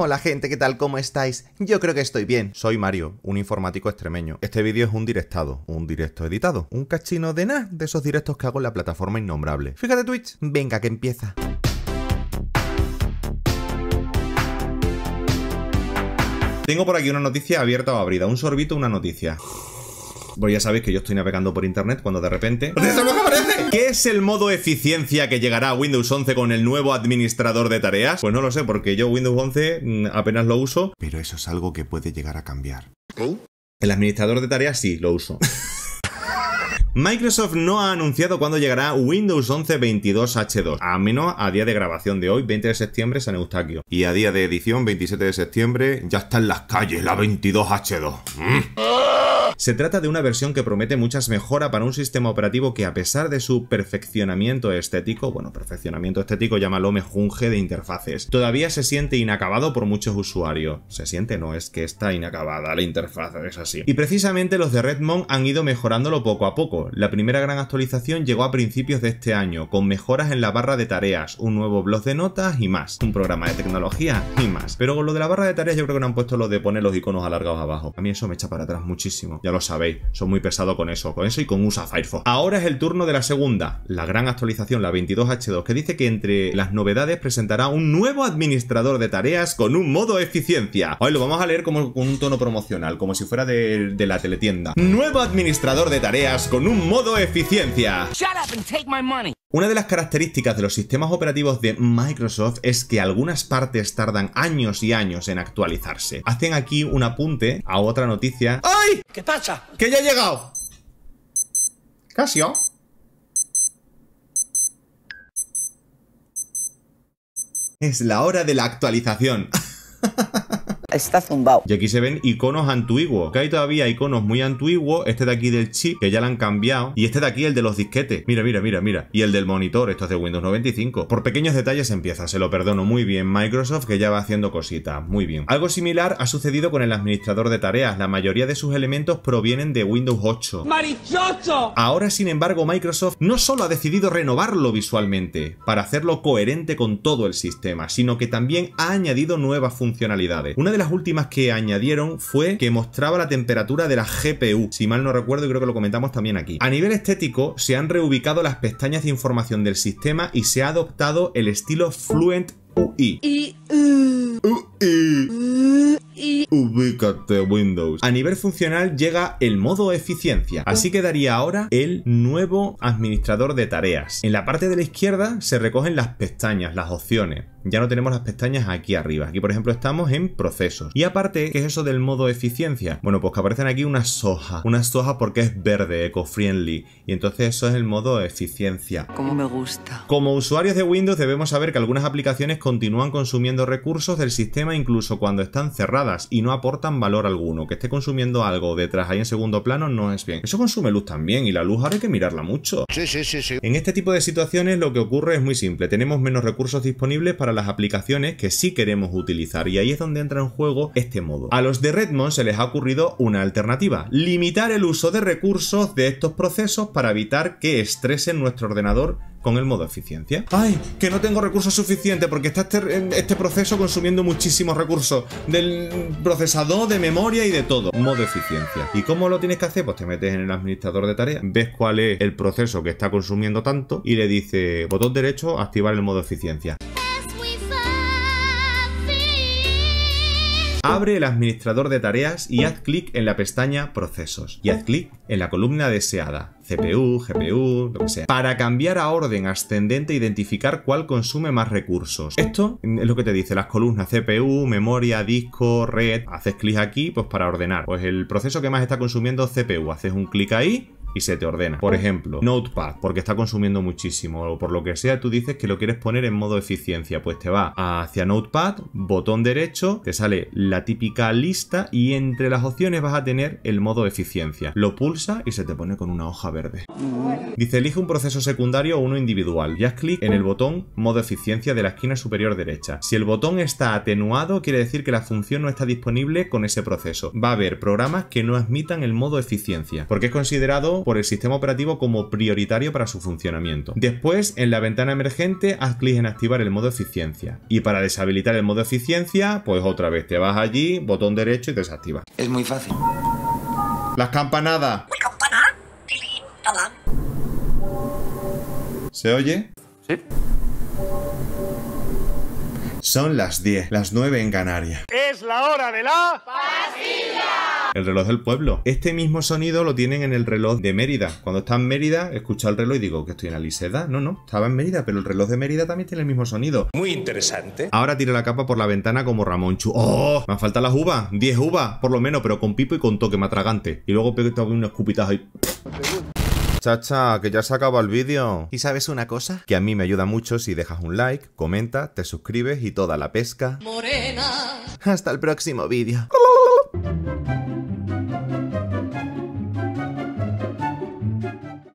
Hola gente, ¿qué tal? ¿Cómo estáis? Yo creo que estoy bien. Soy Mario, un informático extremeño. Este vídeo es un directado, un directo editado, un cachino de nada de esos directos que hago en la plataforma innombrable. Fíjate Twitch, venga que empieza. Tengo por aquí una noticia abierta o abrida, un sorbito, una noticia. Pues ya sabéis que yo estoy navegando por internet cuando de repente... ¿Qué es el modo eficiencia que llegará a Windows 11 con el nuevo administrador de tareas? Pues no lo sé, porque yo Windows 11 mm, apenas lo uso. Pero eso es algo que puede llegar a cambiar. El administrador de tareas sí, lo uso. Microsoft no ha anunciado cuándo llegará Windows 11 22H2, a menos a día de grabación de hoy, 20 de septiembre, San Eustaquio. Y a día de edición, 27 de septiembre, ya está en las calles la 22H2. Se trata de una versión que promete muchas mejoras para un sistema operativo que a pesar de su perfeccionamiento estético, bueno, perfeccionamiento estético llámalo mejunje de interfaces, todavía se siente inacabado por muchos usuarios. Se siente, no, es que está inacabada la interfaz, es así. Y precisamente los de Redmond han ido mejorándolo poco a poco. La primera gran actualización llegó a principios de este año, con mejoras en la barra de tareas, un nuevo blog de notas y más. Un programa de tecnología y más. Pero con lo de la barra de tareas yo creo que no han puesto lo de poner los iconos alargados abajo. A mí eso me echa para atrás muchísimo ya lo sabéis, soy muy pesado con eso, con eso y con USA Firefox. Ahora es el turno de la segunda, la gran actualización, la 22H2, que dice que entre las novedades presentará un nuevo administrador de tareas con un modo eficiencia. Hoy lo vamos a leer como con un tono promocional, como si fuera de, la teletienda. Nuevo administrador de tareas con un modo eficiencia. Una de las características de los sistemas operativos de Microsoft es que algunas partes tardan años y años en actualizarse. Hacen aquí un apunte a otra noticia. ¡Ay! ¿Qué tacha! ¡Que ya he llegado! Casio. Es la hora de la actualización. está zumbado. Y aquí se ven iconos antiguos, que hay todavía iconos muy antiguos, este de aquí del chip, que ya lo han cambiado, y este de aquí, el de los disquetes. Mira, mira, mira, mira. Y el del monitor, esto es de Windows 95. Por pequeños detalles empieza, se lo perdono muy bien Microsoft, que ya va haciendo cositas, muy bien. Algo similar ha sucedido con el administrador de tareas, la mayoría de sus elementos provienen de Windows 8. ¡Marichocho! Ahora, sin embargo, Microsoft no solo ha decidido renovarlo visualmente, para hacerlo coherente con todo el sistema, sino que también ha añadido nuevas funcionalidades. Una de las últimas que añadieron fue que mostraba la temperatura de la GPU, si mal no recuerdo y creo que lo comentamos también aquí. A nivel estético, se han reubicado las pestañas de información del sistema y se ha adoptado el estilo Fluent UI de windows. A nivel funcional llega el modo eficiencia, así quedaría ahora el nuevo administrador de tareas. En la parte de la izquierda se recogen las pestañas, las opciones. Ya no tenemos las pestañas aquí arriba. Aquí, por ejemplo, estamos en procesos. Y aparte, ¿qué es eso del modo eficiencia? Bueno, pues que aparecen aquí una soja, una soja porque es verde, eco-friendly. Y entonces eso es el modo eficiencia. Como me gusta. Como usuarios de Windows debemos saber que algunas aplicaciones continúan consumiendo recursos del sistema incluso cuando están cerradas y no aportan valor alguno, que esté consumiendo algo detrás ahí en segundo plano no es bien. Eso consume luz también y la luz ahora hay que mirarla mucho. Sí, sí, sí, sí. En este tipo de situaciones lo que ocurre es muy simple, tenemos menos recursos disponibles para las aplicaciones que sí queremos utilizar y ahí es donde entra en juego este modo. A los de Redmond se les ha ocurrido una alternativa, limitar el uso de recursos de estos procesos para evitar que estresen nuestro ordenador con el modo eficiencia. ¡Ay! Que no tengo recursos suficientes porque está este, este proceso consumiendo muchísimos recursos del procesador, de memoria y de todo. Modo eficiencia. ¿Y cómo lo tienes que hacer? Pues te metes en el administrador de tareas, ves cuál es el proceso que está consumiendo tanto y le dice botón derecho activar el modo eficiencia. Abre el administrador de tareas y haz clic en la pestaña Procesos y haz clic en la columna deseada, CPU, GPU, lo que sea. Para cambiar a orden ascendente, e identificar cuál consume más recursos. Esto es lo que te dice las columnas CPU, memoria, disco, red. Haces clic aquí pues para ordenar. Pues el proceso que más está consumiendo CPU. Haces un clic ahí y se te ordena. Por oh. ejemplo, Notepad, porque está consumiendo muchísimo o por lo que sea, tú dices que lo quieres poner en modo eficiencia, pues te va hacia Notepad, botón derecho, te sale la típica lista y entre las opciones vas a tener el modo eficiencia. Lo pulsa y se te pone con una hoja verde. Dice, elige un proceso secundario o uno individual Ya haz clic en el botón modo eficiencia de la esquina superior derecha. Si el botón está atenuado, quiere decir que la función no está disponible con ese proceso. Va a haber programas que no admitan el modo eficiencia, porque es considerado por el sistema operativo como prioritario para su funcionamiento. Después, en la ventana emergente, haz clic en activar el modo eficiencia. Y para deshabilitar el modo eficiencia, pues otra vez te vas allí, botón derecho y desactiva. Es muy fácil. Las campanadas. ¿Se oye? Sí. Son las 10, las 9 en Canarias. Es la hora de la el reloj del pueblo. Este mismo sonido lo tienen en el reloj de Mérida. Cuando está en Mérida, escucha el reloj y digo que estoy en Aliseda. No, no, estaba en Mérida, pero el reloj de Mérida también tiene el mismo sonido. Muy interesante. Ahora tira la capa por la ventana como Ramón Chu. ¡Oh! Me han faltado las uvas, 10 uvas, por lo menos, pero con pipo y con toque, matragante. Y luego pego unas cupitas ahí. Chacha, que ya se acaba el vídeo. ¿Y sabes una cosa? Que a mí me ayuda mucho si dejas un like, comenta, te suscribes y toda la pesca. Morena. Hasta el próximo vídeo.